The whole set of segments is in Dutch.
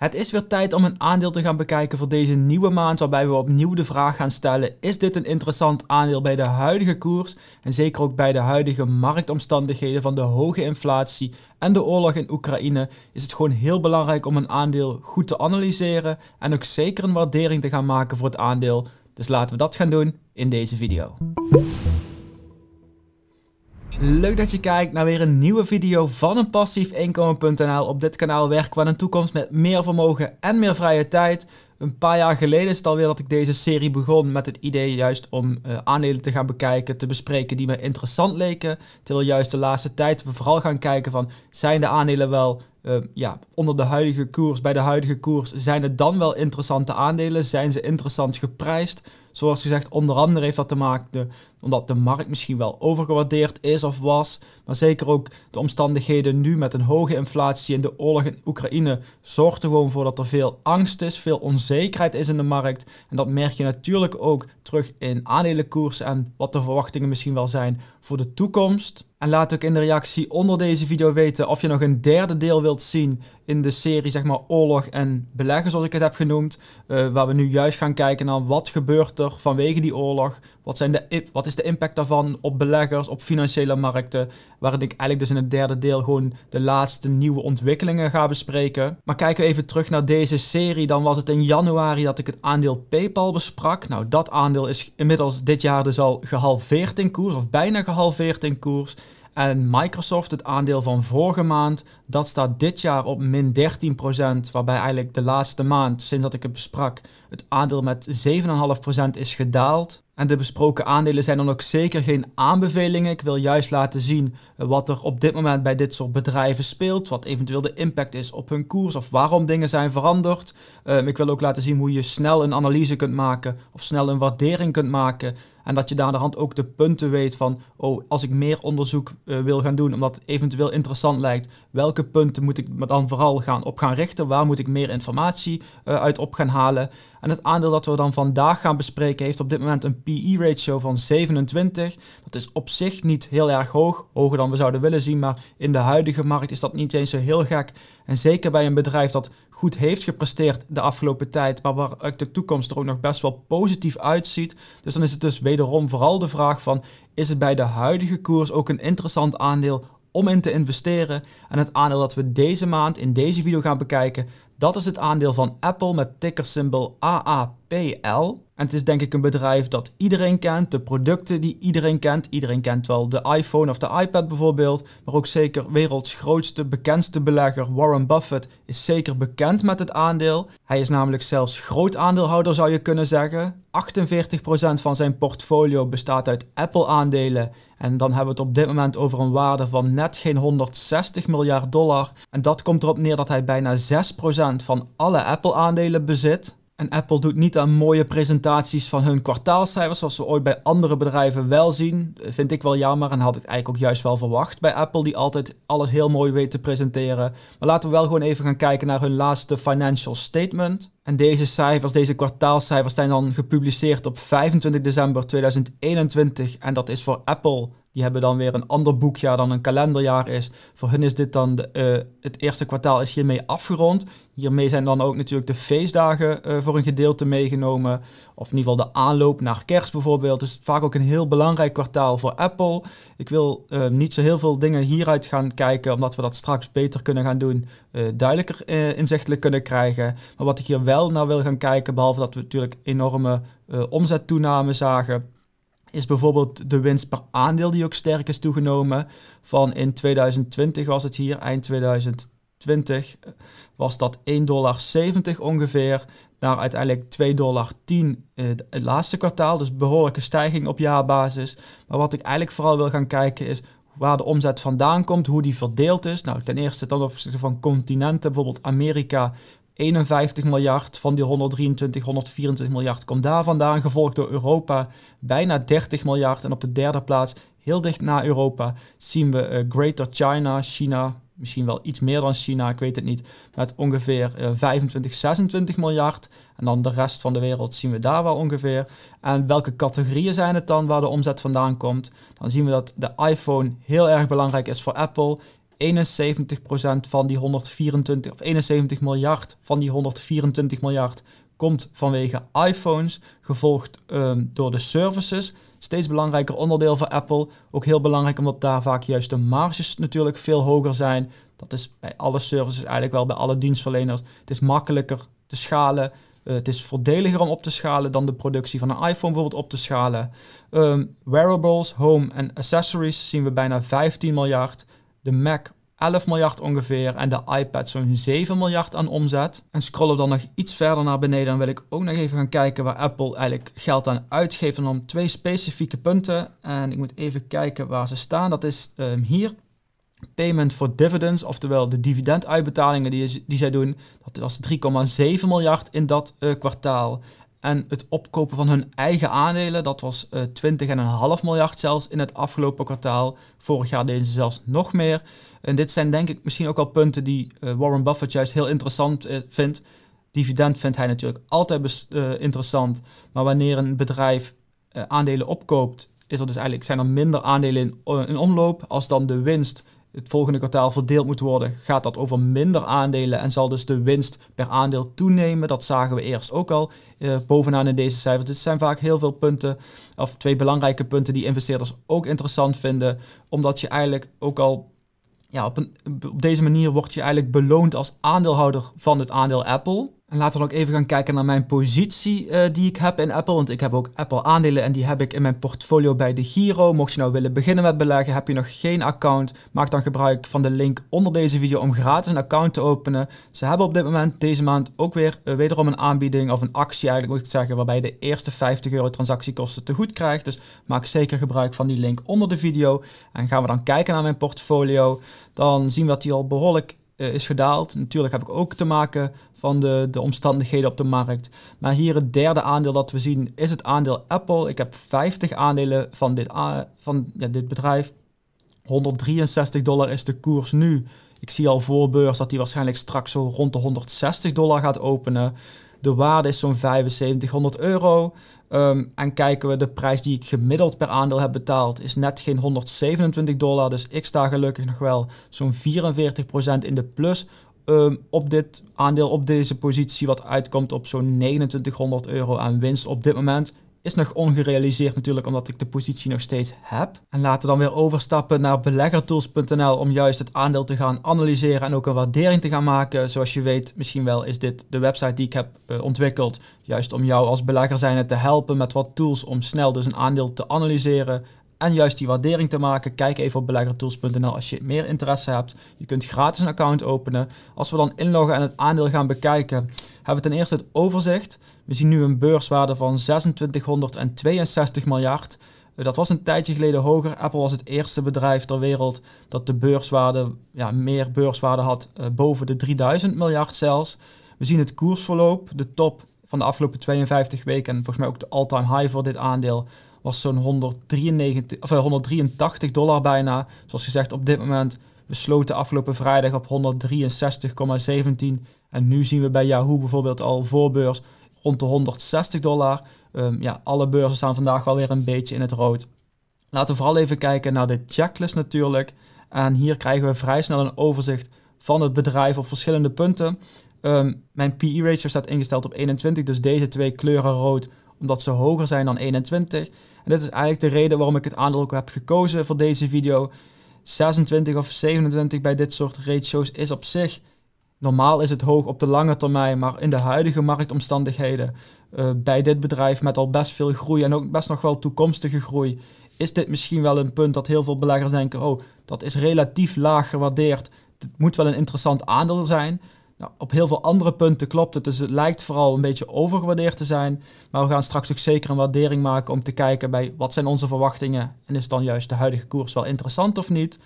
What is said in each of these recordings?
Het is weer tijd om een aandeel te gaan bekijken voor deze nieuwe maand waarbij we opnieuw de vraag gaan stellen is dit een interessant aandeel bij de huidige koers en zeker ook bij de huidige marktomstandigheden van de hoge inflatie en de oorlog in Oekraïne is het gewoon heel belangrijk om een aandeel goed te analyseren en ook zeker een waardering te gaan maken voor het aandeel. Dus laten we dat gaan doen in deze video. Leuk dat je kijkt naar weer een nieuwe video van een passief inkomen.nl. Op dit kanaal werken we aan een toekomst met meer vermogen en meer vrije tijd. Een paar jaar geleden is het alweer dat ik deze serie begon met het idee juist om eh, aandelen te gaan bekijken, te bespreken die me interessant leken. Terwijl juist de laatste tijd we vooral gaan kijken van zijn de aandelen wel eh, ja, onder de huidige koers, bij de huidige koers, zijn het dan wel interessante aandelen? Zijn ze interessant geprijsd? Zoals gezegd, onder andere heeft dat te maken de, omdat de markt misschien wel overgewaardeerd is of was. Maar zeker ook de omstandigheden nu met een hoge inflatie en de oorlog in Oekraïne zorgt er gewoon voor dat er veel angst is, veel onzekerheid is in de markt. En dat merk je natuurlijk ook terug in aandelenkoersen en wat de verwachtingen misschien wel zijn voor de toekomst. En laat ook in de reactie onder deze video weten of je nog een derde deel wilt zien in de serie zeg maar, oorlog en beleggen, zoals ik het heb genoemd. Eh, waar we nu juist gaan kijken naar wat gebeurt er vanwege die oorlog. Wat, zijn de, wat is de impact daarvan op beleggers, op financiële markten. Waarin ik eigenlijk dus in het derde deel gewoon de laatste nieuwe ontwikkelingen ga bespreken. Maar kijken we even terug naar deze serie. Dan was het in januari dat ik het aandeel PayPal besprak. Nou, dat aandeel is inmiddels dit jaar dus al gehalveerd in koers, of bijna gehalveerd in koers. En Microsoft, het aandeel van vorige maand, dat staat dit jaar op min 13%. Waarbij eigenlijk de laatste maand, sinds dat ik het besprak, het aandeel met 7,5% is gedaald. En de besproken aandelen zijn dan ook zeker geen aanbevelingen. Ik wil juist laten zien wat er op dit moment bij dit soort bedrijven speelt. Wat eventueel de impact is op hun koers of waarom dingen zijn veranderd. Ehm, ik wil ook laten zien hoe je snel een analyse kunt maken of snel een waardering kunt maken. En dat je daar aan de hand ook de punten weet van, oh, als ik meer onderzoek eh, wil gaan doen, omdat het eventueel interessant lijkt, welke punten moet ik me dan vooral gaan, op gaan richten? Waar moet ik meer informatie eh, uit op gaan halen? En het aandeel dat we dan vandaag gaan bespreken heeft op dit moment een PE-ratio van 27. Dat is op zich niet heel erg hoog, hoger dan we zouden willen zien, maar in de huidige markt is dat niet eens zo heel gek. En zeker bij een bedrijf dat goed heeft gepresteerd de afgelopen tijd, maar waar de toekomst er ook nog best wel positief uitziet. Dus dan is het dus wederom vooral de vraag van, is het bij de huidige koers ook een interessant aandeel om in te investeren? En het aandeel dat we deze maand in deze video gaan bekijken, dat is het aandeel van Apple met tickersymbool AAPL. En het is denk ik een bedrijf dat iedereen kent, de producten die iedereen kent. Iedereen kent wel de iPhone of de iPad bijvoorbeeld, maar ook zeker werelds grootste, bekendste belegger Warren Buffett is zeker bekend met het aandeel. Hij is namelijk zelfs groot aandeelhouder zou je kunnen zeggen. 48% van zijn portfolio bestaat uit Apple aandelen en dan hebben we het op dit moment over een waarde van net geen 160 miljard dollar. En dat komt erop neer dat hij bijna 6% van alle Apple aandelen bezit. En Apple doet niet aan mooie presentaties van hun kwartaalcijfers, zoals we ooit bij andere bedrijven wel zien. Eh, vind ik wel jammer en had ik eigenlijk ook juist wel verwacht bij Apple, die altijd alles heel mooi weet te presenteren. Maar laten we wel gewoon even gaan kijken naar hun laatste financial statement. En deze cijfers, deze kwartaalcijfers, zijn dan gepubliceerd op 25 december 2021. En dat is voor Apple die hebben dan weer een ander boekjaar dan een kalenderjaar is. Voor hun is dit dan eh, het eerste kwartaal is hiermee afgerond. Hiermee zijn dan ook natuurlijk de feestdagen eh, voor een gedeelte meegenomen. Of in ieder geval de aanloop naar kerst bijvoorbeeld. Dus vaak ook een heel belangrijk kwartaal voor Apple. Ik wil eh, niet zo heel veel dingen hieruit gaan kijken, omdat we dat straks beter kunnen gaan doen. duidelijker inzichtelijk kunnen krijgen. Maar wat ik hier wel naar wil gaan kijken, behalve dat we natuurlijk enorme omzettoename zagen is bijvoorbeeld de winst per aandeel die ook sterk is toegenomen. Van in 2020 was het hier, eind 2020 was dat 1,70 dollar ongeveer naar uiteindelijk 2,10 dollar eh, het laatste kwartaal. Dus behoorlijke stijging op jaarbasis. Maar wat ik eigenlijk vooral wil gaan kijken is waar de omzet vandaan komt, hoe die verdeeld is. Nou, ten eerste ten opzichte van continenten, bijvoorbeeld Amerika 51 miljard van die 123, 124 miljard komt daar vandaan, gevolgd door Europa bijna 30 miljard. En op de derde plaats, heel dicht na Europa, zien we eh, Greater China, China, misschien wel iets meer dan China, ik weet het niet, met ongeveer 25, eh, 26 miljard. En dan de rest van de wereld zien we daar wel ongeveer. En welke categorieën zijn het dan waar de omzet vandaan komt? Dan zien we dat de iPhone heel erg belangrijk is voor Apple, 71% van die 124 of 71 miljard van die 124 miljard komt vanwege iPhones, gevolgd ehm, door de services. Steeds belangrijker onderdeel van Apple. Ook heel belangrijk omdat daar vaak juist de marges natuurlijk veel hoger zijn. Dat is bij alle services eigenlijk wel, bij alle dienstverleners. Het is makkelijker te schalen. Eh, het is voordeliger om op te schalen dan de productie van een iPhone bijvoorbeeld op te schalen. Ehm, wearables, home en accessories zien we bijna 15 miljard de Mac 11 miljard ongeveer en de iPad zo'n 7 miljard aan omzet. En scrollen we dan nog iets verder naar beneden, dan wil ik ook nog even gaan kijken waar Apple eigenlijk geld aan uitgeeft. En twee specifieke punten. En ik moet even kijken waar ze staan. Dat is ehm, hier. Payment for dividends, oftewel de dividenduitbetalingen die, die zij doen, dat was 3,7 miljard in dat eh, kwartaal. En het opkopen van hun eigen aandelen, dat was uh, eh, 20,5 miljard zelfs in het afgelopen kwartaal. Vorig jaar deden ze zelfs nog meer. En dit zijn denk ik misschien ook al punten die eh, Warren Buffett juist heel interessant eh, vindt. Dividend vindt hij natuurlijk altijd interessant. Maar wanneer een bedrijf aandelen opkoopt, is er dus eigenlijk, zijn er minder aandelen in, in omloop. Als dan de winst het volgende kwartaal verdeeld moet worden, gaat dat over minder aandelen en zal dus de winst per aandeel toenemen. Dat zagen we eerst ook al eh, bovenaan in deze cijfers. Dit zijn vaak heel veel punten, of twee belangrijke punten die investeerders ook interessant vinden, omdat je eigenlijk ook al ja, op, een, op deze manier word je eigenlijk beloond als aandeelhouder van het aandeel Apple. En laten we ook even gaan kijken naar mijn positie eh, die ik heb in Apple. Want ik heb ook Apple aandelen en die heb ik in mijn portfolio bij de Giro. Mocht je nou willen beginnen met beleggen, heb je nog geen account, maak dan gebruik van de link onder deze video om gratis een account te openen. Ze hebben op dit moment deze maand ook weer eh, wederom een aanbieding of een actie eigenlijk moet ik zeggen, waarbij je de eerste 50 euro transactiekosten te goed krijgt. Dus maak zeker gebruik van die link onder de video. En gaan we dan kijken naar mijn portfolio, dan zien we dat die al behoorlijk eh, is gedaald. Natuurlijk heb ik ook te maken van de, de omstandigheden op de markt. Maar hier het derde aandeel dat we zien is het aandeel Apple. Ik heb 50 aandelen van dit, van, ja, dit bedrijf. 163 dollar is de koers nu. Ik zie al voorbeurs dat die waarschijnlijk straks zo rond de 160 dollar gaat openen. De waarde is zo'n 7500 euro. Ehm, en kijken we, de prijs die ik gemiddeld per aandeel heb betaald is net geen 127 dollar. Dus ik sta gelukkig nog wel zo'n 44% in de plus ehm, op dit aandeel, op deze positie, wat uitkomt op zo'n 2900 euro aan winst op dit moment is nog ongerealiseerd natuurlijk, omdat ik de positie nog steeds heb. En laten we dan weer overstappen naar beleggertools.nl om juist het aandeel te gaan analyseren en ook een waardering te gaan maken. Zoals je weet, misschien wel is dit de website die ik heb eh, ontwikkeld, juist om jou als belegger te helpen met wat tools om snel dus een aandeel te analyseren en juist die waardering te maken, kijk even op beleggertools.nl als je meer interesse hebt. Je kunt gratis een account openen. Als we dan inloggen en het aandeel gaan bekijken, hebben we ten eerste het overzicht. We zien nu een beurswaarde van 2662 miljard. Eh, dat was een tijdje geleden hoger. Apple was het eerste bedrijf ter wereld dat de beurswaarde, ja, meer beurswaarde had, eh, boven de 3000 miljard zelfs. We zien het koersverloop, de top van de afgelopen 52 weken en volgens mij ook de all-time high voor dit aandeel was zo'n 193, 183 eh, dollar bijna. Zoals gezegd, op dit moment, we sloten afgelopen vrijdag op 163,17. En nu zien we bij Yahoo bijvoorbeeld al voorbeurs rond de 160 dollar. Ehm, ja, alle beurzen staan vandaag wel weer een beetje in het rood. Laten we vooral even kijken naar de checklist natuurlijk. En hier krijgen we vrij snel een overzicht van het bedrijf op verschillende punten. Ehm, mijn PE-ratio staat ingesteld op 21, dus deze twee kleuren rood omdat ze hoger zijn dan 21. En dit is eigenlijk de reden waarom ik het aandeel ook heb gekozen voor deze video. 26 of 27 bij dit soort ratios is op zich normaal is het hoog op de lange termijn, maar in de huidige marktomstandigheden, eh, bij dit bedrijf met al best veel groei en ook best nog wel toekomstige groei, is dit misschien wel een punt dat heel veel beleggers denken: oh, dat is relatief laag gewaardeerd. Dit moet wel een interessant aandeel zijn. Nou, op heel veel andere punten klopt het, dus het lijkt vooral een beetje overgewaardeerd te zijn. Maar we gaan straks ook zeker een waardering maken om te kijken bij wat zijn onze verwachtingen en is dan juist de huidige koers wel interessant of niet.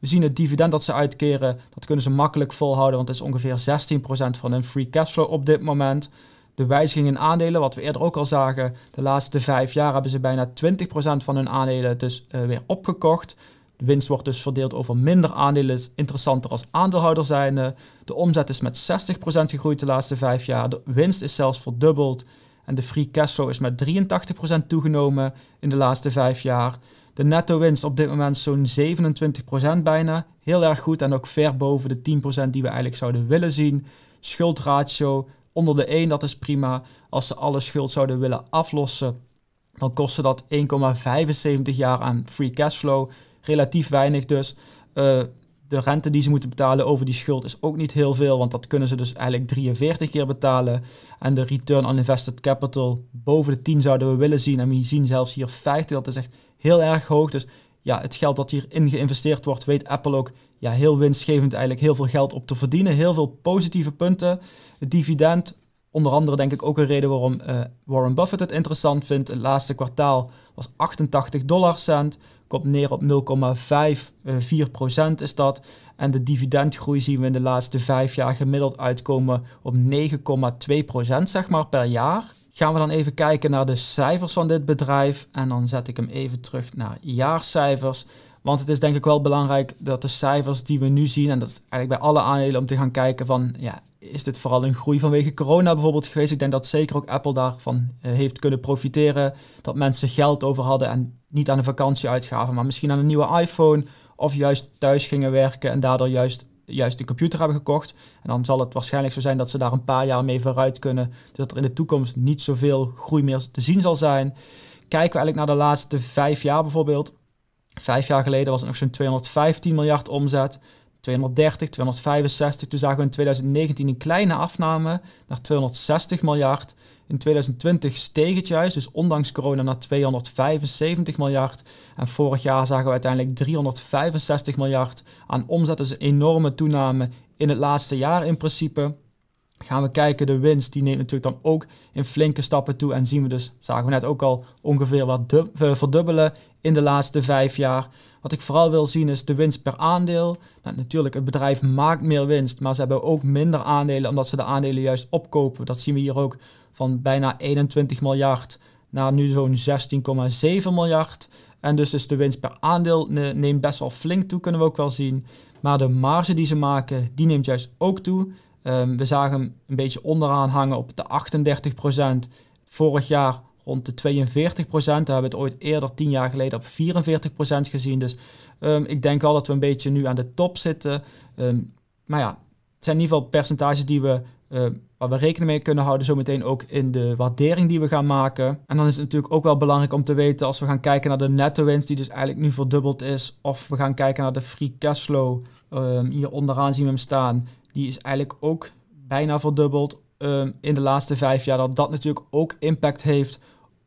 We zien het dividend dat ze uitkeren, dat kunnen ze makkelijk volhouden, want het is ongeveer 16% van hun free cashflow op dit moment. De wijziging in aandelen, wat we eerder ook al zagen, de laatste vijf jaar hebben ze bijna 20% van hun aandelen dus eh, weer opgekocht. De winst wordt dus verdeeld over minder aandelen, is interessanter als aandeelhouder zijn. De omzet is met 60% gegroeid de laatste vijf jaar. De winst is zelfs verdubbeld. En de free cashflow is met 83% toegenomen in de laatste vijf jaar. De netto winst op dit moment zo'n 27% bijna. Heel erg goed en ook ver boven de 10% die we eigenlijk zouden willen zien. Schuldratio onder de 1, dat is prima. Als ze alle schuld zouden willen aflossen, dan kostte dat 1,75 jaar aan free cashflow. Relatief weinig dus. Eh, de rente die ze moeten betalen over die schuld is ook niet heel veel, want dat kunnen ze dus eigenlijk 43 keer betalen. En de return on invested capital boven de 10 zouden we willen zien. En we zien zelfs hier 50, dat is echt heel erg hoog. Dus ja, het geld dat hierin geïnvesteerd wordt, weet Apple ook ja, heel winstgevend eigenlijk heel veel geld op te verdienen. Heel veel positieve punten. Het dividend, onder andere denk ik ook een reden waarom eh, Warren Buffett het interessant vindt. Het laatste kwartaal was 88 cent, Komt neer op 0,54 eh, procent is dat. En de dividendgroei zien we in de laatste vijf jaar gemiddeld uitkomen op 9,2 procent zeg maar, per jaar gaan we dan even kijken naar de cijfers van dit bedrijf. En dan zet ik hem even terug naar jaarcijfers. Want het is denk ik wel belangrijk dat de cijfers die we nu zien, en dat is eigenlijk bij alle aandelen om te gaan kijken van, ja, is dit vooral een groei vanwege corona bijvoorbeeld geweest? Ik denk dat zeker ook Apple daarvan eh, heeft kunnen profiteren, dat mensen geld over hadden en niet aan de vakantie uitgaven, maar misschien aan een nieuwe iPhone of juist thuis gingen werken en daardoor juist juist de computer hebben gekocht. En dan zal het waarschijnlijk zo zijn dat ze daar een paar jaar mee vooruit kunnen. Dus dat er in de toekomst niet zoveel groei meer te zien zal zijn. Kijken we eigenlijk naar de laatste vijf jaar bijvoorbeeld. Vijf jaar geleden was het nog zo'n 215 miljard omzet. 230, 265. Toen zagen we in 2019 een kleine afname naar 260 miljard. In 2020 steeg het juist, dus ondanks corona naar 275 miljard. En vorig jaar zagen we uiteindelijk 365 miljard aan omzet. Dus een enorme toename in het laatste jaar in principe gaan we kijken, de winst die neemt natuurlijk dan ook in flinke stappen toe. En zien we dus, zagen we net ook al, ongeveer wat eh, verdubbelen in de laatste vijf jaar. Wat ik vooral wil zien is de winst per aandeel. Nou, natuurlijk, het bedrijf maakt meer winst, maar ze hebben ook minder aandelen omdat ze de aandelen juist opkopen. Dat zien we hier ook van bijna 21 miljard naar nu zo'n 16,7 miljard. En dus is de winst per aandeel neemt best wel flink toe, kunnen we ook wel zien. Maar de marge die ze maken, die neemt juist ook toe. Ehm, we zagen hem een beetje onderaan hangen op de 38 Vorig jaar rond de 42 procent. We hebben het ooit eerder, tien jaar geleden, op 44 gezien. Dus ehm, ik denk wel dat we een beetje nu aan de top zitten. Ehm, maar ja, het zijn in ieder geval percentages die we, uh, waar we rekening mee kunnen houden. Zometeen ook in de waardering die we gaan maken. En dan is het natuurlijk ook wel belangrijk om te weten als we gaan kijken naar de netto winst, die dus eigenlijk nu verdubbeld is. Of we gaan kijken naar de free cash flow. hier onderaan zien we hem staan die is eigenlijk ook bijna verdubbeld ehm, in de laatste vijf jaar. Dat dat natuurlijk ook impact heeft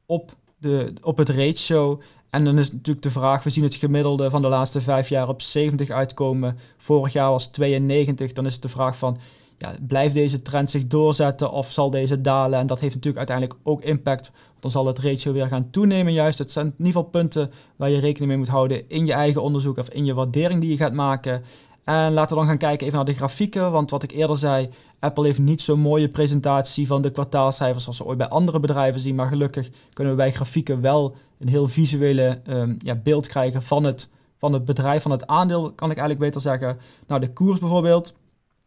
op, de, op het ratio. En dan is natuurlijk de vraag, we zien het gemiddelde van de laatste vijf jaar op 70 uitkomen. Vorig jaar was 92. Dan is het de vraag van, ja, blijft deze trend zich doorzetten of zal deze dalen? En dat heeft natuurlijk uiteindelijk ook impact. Want dan zal het ratio weer gaan toenemen juist. Het zijn in ieder geval punten waar je rekening mee moet houden in je eigen onderzoek of in je waardering die je gaat maken. En laten we dan gaan kijken even naar de grafieken. Want wat ik eerder zei, Apple heeft niet zo'n mooie presentatie van de kwartaalcijfers als we ooit bij andere bedrijven zien. Maar gelukkig kunnen we bij grafieken wel een heel visuele ehm, ja, beeld krijgen van het, van het bedrijf, van het aandeel, kan ik eigenlijk beter zeggen. Nou, de koers bijvoorbeeld.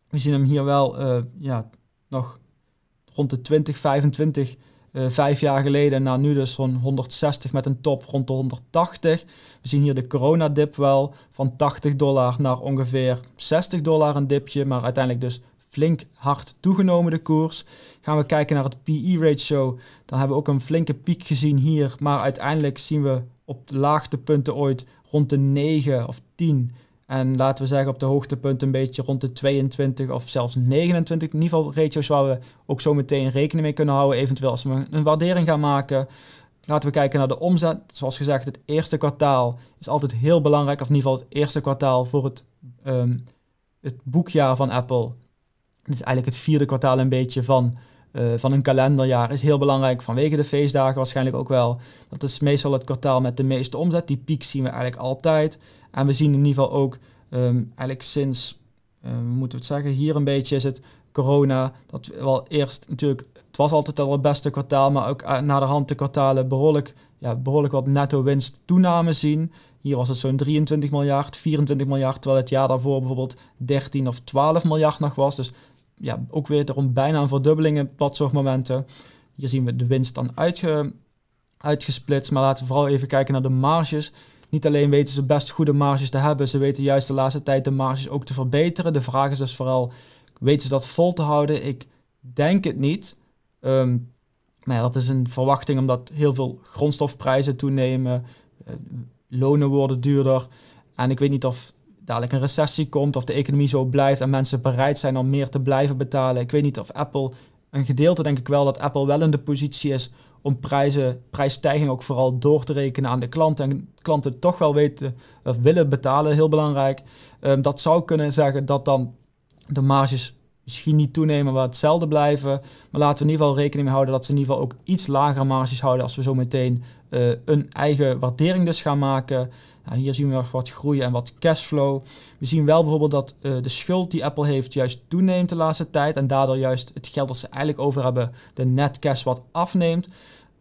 We zien hem hier wel eh, ja, nog rond de 20, 25 eh, vijf jaar geleden naar nou, nu dus zo'n 160 met een top rond de 180. We zien hier de coronadip wel van 80 dollar naar ongeveer 60 dollar een dipje, maar uiteindelijk dus flink hard toegenomen de koers. Gaan we kijken naar het PE-ratio, dan hebben we ook een flinke piek gezien hier, maar uiteindelijk zien we op de laagtepunten ooit rond de 9 of 10 en laten we zeggen op de hoogtepunt een beetje rond de 22 of zelfs 29. In ieder geval ratios waar we ook zo meteen rekening mee kunnen houden. Eventueel als we een waardering gaan maken. Laten we kijken naar de omzet. Zoals gezegd, het eerste kwartaal is altijd heel belangrijk. Of in ieder geval het eerste kwartaal voor het, ehm, het boekjaar van Apple. Het is eigenlijk het vierde kwartaal een beetje van, eh, van een kalenderjaar. Is heel belangrijk vanwege de feestdagen waarschijnlijk ook wel. Dat is meestal het kwartaal met de meeste omzet. Die piek zien we eigenlijk altijd. En we zien in ieder geval ook ehm, eigenlijk sinds, um, moeten we het zeggen, hier een beetje is het corona. Dat wel eerst natuurlijk, het was altijd al het beste kwartaal, maar ook uh, na de hand de kwartalen behoorlijk, ja, behoorlijk wat netto winst toename zien. Hier was het zo'n 23 miljard, 24 miljard, terwijl het jaar daarvoor bijvoorbeeld 13 of 12 miljard nog was. Dus ja, ook weer erom bijna een verdubbeling in dat soort momenten. Hier zien we de winst dan uitgesplitst, maar laten we vooral even kijken naar de marges niet alleen weten ze best goede marges te hebben, ze weten juist de laatste tijd de marges ook te verbeteren. De vraag is dus vooral, weten ze dat vol te houden? Ik denk het niet. Um, maar ja, dat is een verwachting omdat heel veel grondstofprijzen toenemen, eh, lonen worden duurder. En ik weet niet of dadelijk een recessie komt, of de economie zo blijft en mensen bereid zijn om meer te blijven betalen. Ik weet niet of Apple, een gedeelte denk ik wel, dat Apple wel in de positie is om prijzen, prijsstijging ook vooral door te rekenen aan de klant. En klanten toch wel weten of willen betalen, heel belangrijk. Ehm, dat zou kunnen zeggen dat dan de marges misschien niet toenemen, maar hetzelfde blijven. Maar laten we in ieder geval rekening mee houden dat ze in ieder geval ook iets lagere marges houden als we zo meteen eh, een eigen waardering dus gaan maken. Nou, hier zien we nog wat groei en wat cashflow. We zien wel bijvoorbeeld dat eh, de schuld die Apple heeft juist toeneemt de laatste tijd. En daardoor juist het geld dat ze eigenlijk over hebben, de net cash wat afneemt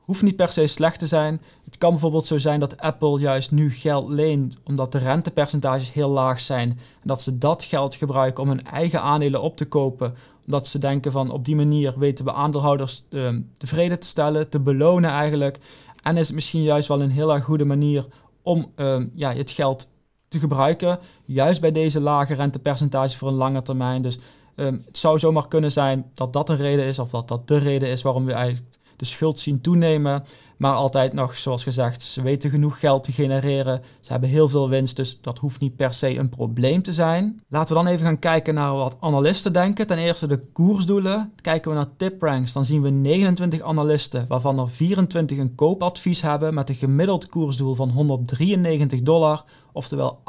hoeft niet per se slecht te zijn. Het kan bijvoorbeeld zo zijn dat Apple juist nu geld leent omdat de rentepercentages heel laag zijn. En dat ze dat geld gebruiken om hun eigen aandelen op te kopen. Omdat ze denken van op die manier weten we aandeelhouders uh, tevreden te stellen, te belonen eigenlijk. En is het misschien juist wel een heel erg goede manier om ehm, ja, het geld te gebruiken. Juist bij deze lage rentepercentages voor een lange termijn. Dus ehm, het zou zomaar kunnen zijn dat dat een reden is, of dat dat de reden is waarom we eigenlijk de schuld zien toenemen. Maar altijd nog, zoals gezegd, ze weten genoeg geld te genereren. Ze hebben heel veel winst, dus dat hoeft niet per se een probleem te zijn. Laten we dan even gaan kijken naar wat analisten denken. Ten eerste de koersdoelen. Kijken we naar tipranks, dan zien we 29 analisten, waarvan er 24 een koopadvies hebben met een gemiddeld koersdoel van 193 dollar, oftewel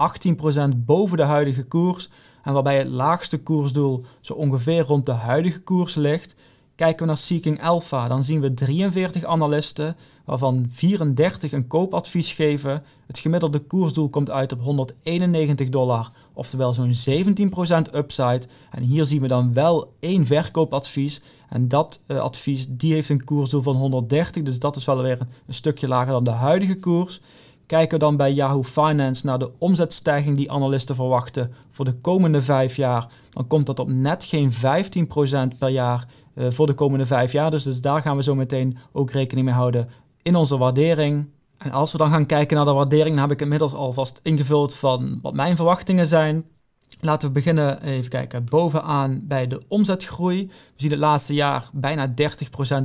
18% boven de huidige koers. En waarbij het laagste koersdoel zo ongeveer rond de huidige koers ligt. Kijken we naar Seeking Alpha, dan zien we 43 analisten, waarvan 34 een koopadvies geven. Het gemiddelde koersdoel komt uit op 191 dollar, oftewel zo'n 17% upside. En hier zien we dan wel één verkoopadvies. En dat eh, advies die heeft een koersdoel van 130, dus dat is wel weer een stukje lager dan de huidige koers. Kijken we dan bij Yahoo Finance naar de omzetstijging die analisten verwachten voor de komende vijf jaar, dan komt dat op net geen 15% per jaar eh, voor de komende vijf jaar. Dus, dus daar gaan we zo meteen ook rekening mee houden in onze waardering. En als we dan gaan kijken naar de waardering, dan heb ik inmiddels alvast ingevuld van wat mijn verwachtingen zijn. Laten we beginnen, even kijken, bovenaan bij de omzetgroei. We zien het laatste jaar bijna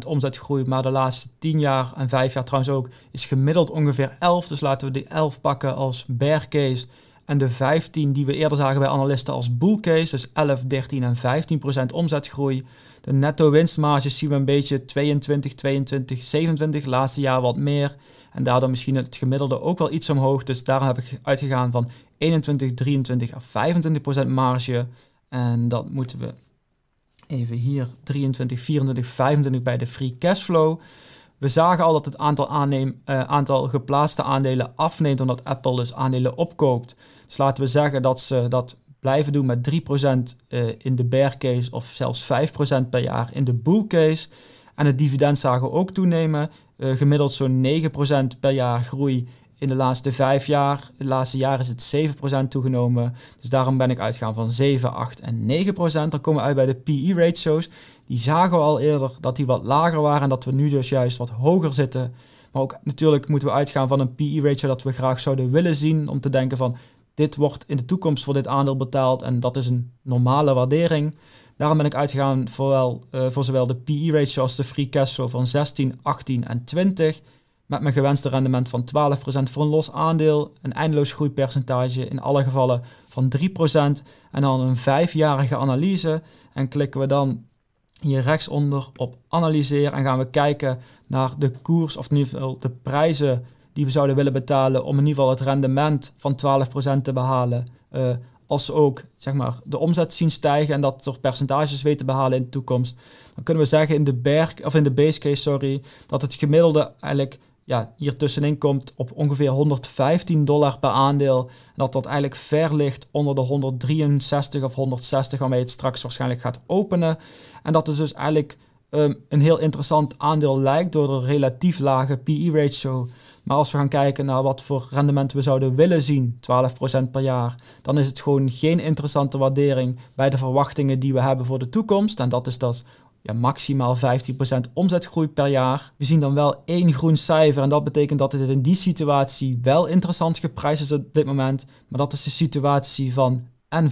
30% omzetgroei, maar de laatste 10 jaar en 5 jaar trouwens ook is gemiddeld ongeveer 11. Dus laten we die 11 pakken als bear case. En de 15 die we eerder zagen bij analisten als bull case, dus 11, 13 en 15 procent omzetgroei. De netto winstmarge zien we een beetje 22, 22, 27, laatste jaar wat meer. En daardoor misschien het gemiddelde ook wel iets omhoog. Dus daarom heb ik uitgegaan van 21, 23 of 25 marge. En dat moeten we even hier 23, 24, 25 bij de free cashflow. We zagen al dat het aantal, aanneem, eh, aantal geplaatste aandelen afneemt omdat Apple dus aandelen opkoopt. Dus laten we zeggen dat ze dat blijven doen met 3% eh, in de bear case of zelfs 5% per jaar in de bull case. En het dividend zagen we ook toenemen. Eh, gemiddeld zo'n 9% per jaar groei in de laatste vijf jaar. Het laatste jaar is het 7% toegenomen. Dus daarom ben ik uitgegaan van 7, 8 en 9%. Dan komen we uit bij de PE-ratios die zagen we al eerder dat die wat lager waren en dat we nu dus juist wat hoger zitten. Maar ook natuurlijk moeten we uitgaan van een PE-ratio dat we graag zouden willen zien. Om te denken van dit wordt in de toekomst voor dit aandeel betaald en dat is een normale waardering. Daarom ben ik uitgegaan voor, wel, eh, voor zowel de PE-ratio als de free cash flow van 16, 18 en 20. Met mijn gewenste rendement van 12% voor een los aandeel. Een eindeloos groeipercentage in alle gevallen van 3%. En dan een vijfjarige analyse. En klikken we dan hier rechtsonder op analyseren en gaan we kijken naar de koers of in ieder geval de prijzen die we zouden willen betalen om in ieder geval het rendement van 12% te behalen. Eh, als ook zeg maar, de omzet zien stijgen en dat door percentages weten behalen in de toekomst, dan kunnen we zeggen in de, berg, of in de base case sorry, dat het gemiddelde eigenlijk ja, hier tussenin komt op ongeveer 115 dollar per aandeel. En dat dat eigenlijk ver ligt onder de 163 of 160 waarmee het straks waarschijnlijk gaat openen. En dat is dus eigenlijk ehm, een heel interessant aandeel lijkt door de relatief lage PE-ratio. Maar als we gaan kijken naar wat voor rendement we zouden willen zien, 12% per jaar, dan is het gewoon geen interessante waardering bij de verwachtingen die we hebben voor de toekomst. En dat is dus ja, maximaal 15% omzetgroei per jaar. We zien dan wel één groen cijfer en dat betekent dat het in die situatie wel interessant geprijsd is op dit moment. Maar dat is de situatie van en 15%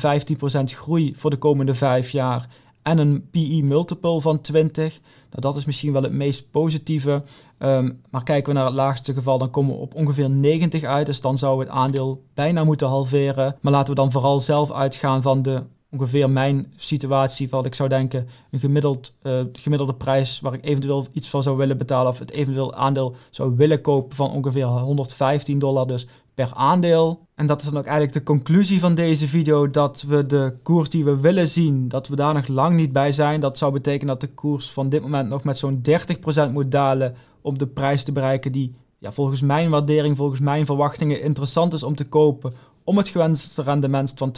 groei voor de komende vijf jaar en een PE-multiple van 20. Nou, dat is misschien wel het meest positieve. Ehm, maar kijken we naar het laagste geval, dan komen we op ongeveer 90 uit. Dus dan zou het aandeel bijna moeten halveren. Maar laten we dan vooral zelf uitgaan van de ongeveer mijn situatie, wat ik zou denken, een gemiddeld, eh, gemiddelde prijs waar ik eventueel iets van zou willen betalen of het eventueel aandeel zou willen kopen van ongeveer 115 dollar dus per aandeel. En dat is dan ook eigenlijk de conclusie van deze video, dat we de koers die we willen zien, dat we daar nog lang niet bij zijn. Dat zou betekenen dat de koers van dit moment nog met zo'n 30% moet dalen om de prijs te bereiken die ja, volgens mijn waardering, volgens mijn verwachtingen interessant is om te kopen om het gewenste rendement van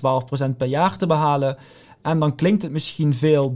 12% per jaar te behalen. En dan klinkt het misschien veel,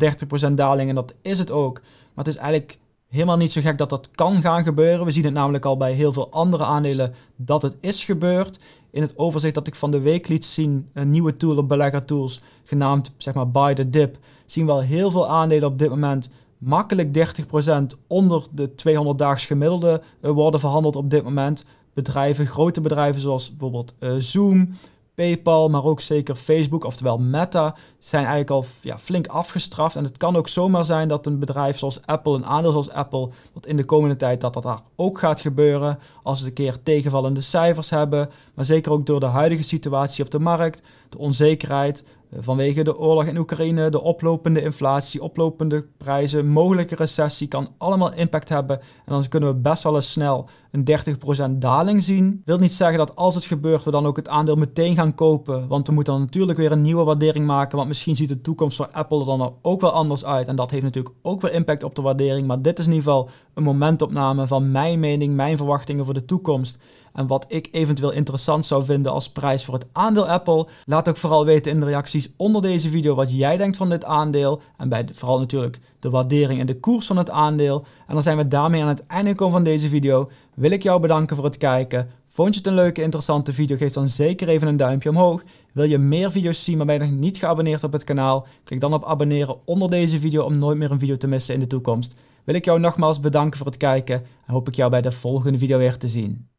30% daling, en dat is het ook. Maar het is eigenlijk helemaal niet zo gek dat dat kan gaan gebeuren. We zien het namelijk al bij heel veel andere aandelen dat het is gebeurd. In het overzicht dat ik van de week liet zien, een nieuwe tool op Belegger Tools, genaamd zeg maar Buy the Dip, zien we al heel veel aandelen op dit moment makkelijk 30% onder de 200-daags gemiddelde worden verhandeld op dit moment bedrijven, grote bedrijven zoals bijvoorbeeld eh, Zoom, PayPal, maar ook zeker Facebook, oftewel Meta, zijn eigenlijk al ja, flink afgestraft. En het kan ook zomaar zijn dat een bedrijf zoals Apple, een aandeel zoals Apple, dat in de komende tijd dat dat daar ook gaat gebeuren. Als ze een keer tegenvallende cijfers hebben, maar zeker ook door de huidige situatie op de markt, de onzekerheid eh, vanwege de oorlog in Oekraïne, de oplopende inflatie, oplopende prijzen, mogelijke recessie, kan allemaal impact hebben. En dan kunnen we best wel eens snel een 30% daling zien. Wil niet zeggen dat als het gebeurt we dan ook het aandeel meteen gaan kopen. Want we moeten dan natuurlijk weer een nieuwe waardering maken. Want misschien ziet de toekomst van Apple er dan ook wel anders uit. En dat heeft natuurlijk ook weer impact op de waardering. Maar dit is in ieder geval een momentopname van mijn mening, mijn verwachtingen voor de toekomst. En wat ik eventueel interessant zou vinden als prijs voor het aandeel Apple. Laat ook vooral weten in de reacties onder deze video wat jij denkt van dit aandeel. En bij vooral natuurlijk de waardering en de koers van het aandeel. En dan zijn we daarmee aan het einde gekomen van deze video wil ik jou bedanken voor het kijken. Vond je het een leuke, interessante video? Geef dan zeker even een duimpje omhoog. Wil je meer video's zien, maar ben je nog niet geabonneerd op het kanaal? Klik dan op abonneren onder deze video om nooit meer een video te missen in de toekomst. Wil ik jou nogmaals bedanken voor het kijken en hoop ik jou bij de volgende video weer te zien.